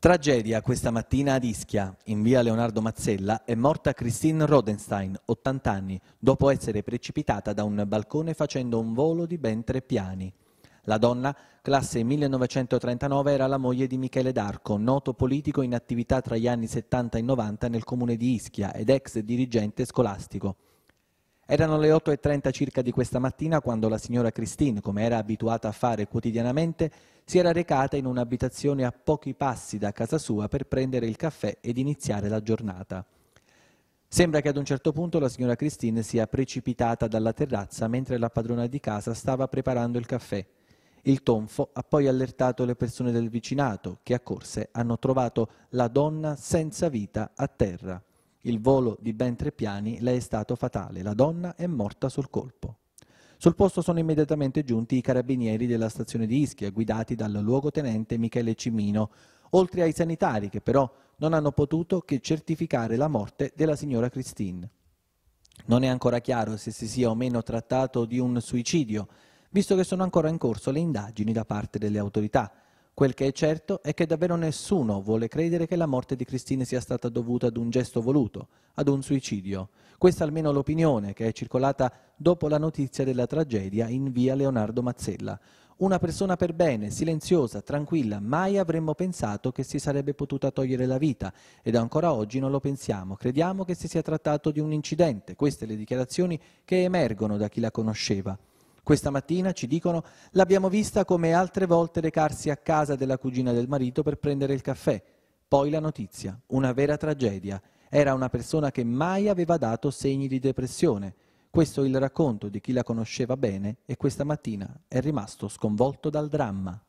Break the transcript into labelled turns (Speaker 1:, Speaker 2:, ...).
Speaker 1: Tragedia questa mattina ad Ischia. In via Leonardo Mazzella è morta Christine Rodenstein, 80 anni, dopo essere precipitata da un balcone facendo un volo di ben tre piani. La donna, classe 1939, era la moglie di Michele D'Arco, noto politico in attività tra gli anni 70 e 90 nel comune di Ischia ed ex dirigente scolastico. Erano le 8.30 circa di questa mattina quando la signora Christine, come era abituata a fare quotidianamente, si era recata in un'abitazione a pochi passi da casa sua per prendere il caffè ed iniziare la giornata. Sembra che ad un certo punto la signora Christine sia precipitata dalla terrazza mentre la padrona di casa stava preparando il caffè. Il tonfo ha poi allertato le persone del vicinato che accorse hanno trovato la donna senza vita a terra. Il volo di ben tre piani le è stato fatale, la donna è morta sul colpo. Sul posto sono immediatamente giunti i carabinieri della stazione di Ischia, guidati dal luogotenente Michele Cimino, oltre ai sanitari che però non hanno potuto che certificare la morte della signora Christine. Non è ancora chiaro se si sia o meno trattato di un suicidio, visto che sono ancora in corso le indagini da parte delle autorità. Quel che è certo è che davvero nessuno vuole credere che la morte di Cristina sia stata dovuta ad un gesto voluto, ad un suicidio. Questa almeno l'opinione che è circolata dopo la notizia della tragedia in via Leonardo Mazzella. Una persona per bene, silenziosa, tranquilla, mai avremmo pensato che si sarebbe potuta togliere la vita ed ancora oggi non lo pensiamo, crediamo che si sia trattato di un incidente, queste le dichiarazioni che emergono da chi la conosceva. Questa mattina, ci dicono, l'abbiamo vista come altre volte recarsi a casa della cugina del marito per prendere il caffè. Poi la notizia, una vera tragedia. Era una persona che mai aveva dato segni di depressione. Questo è il racconto di chi la conosceva bene e questa mattina è rimasto sconvolto dal dramma.